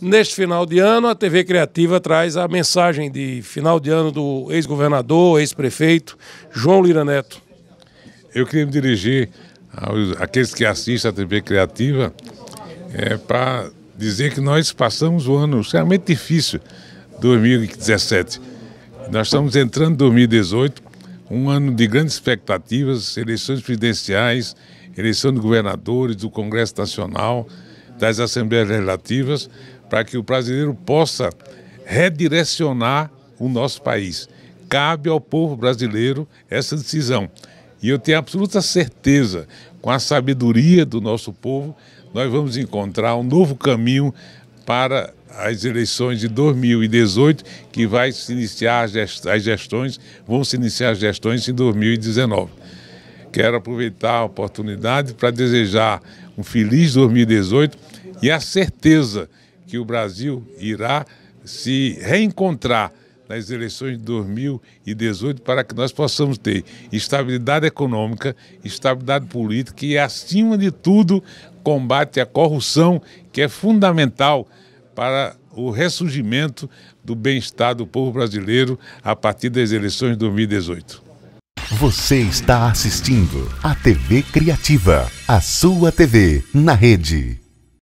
Neste final de ano, a TV Criativa traz a mensagem de final de ano do ex-governador, ex-prefeito João Lira Neto. Eu queria me dirigir aos, àqueles que assistem a TV Criativa é, para dizer que nós passamos um ano extremamente difícil, 2017. Nós estamos entrando em 2018, um ano de grandes expectativas, eleições presidenciais, eleição de governadores, do Congresso Nacional das Assembleias Legislativas para que o brasileiro possa redirecionar o nosso país. Cabe ao povo brasileiro essa decisão. E eu tenho absoluta certeza, com a sabedoria do nosso povo, nós vamos encontrar um novo caminho para as eleições de 2018, que vai se iniciar as gestões, vão se iniciar as gestões em 2019. Quero aproveitar a oportunidade para desejar um feliz 2018 e a certeza que o Brasil irá se reencontrar nas eleições de 2018 para que nós possamos ter estabilidade econômica, estabilidade política e, acima de tudo, combate à corrupção, que é fundamental para o ressurgimento do bem-estar do povo brasileiro a partir das eleições de 2018. Você está assistindo a TV Criativa, a sua TV na rede.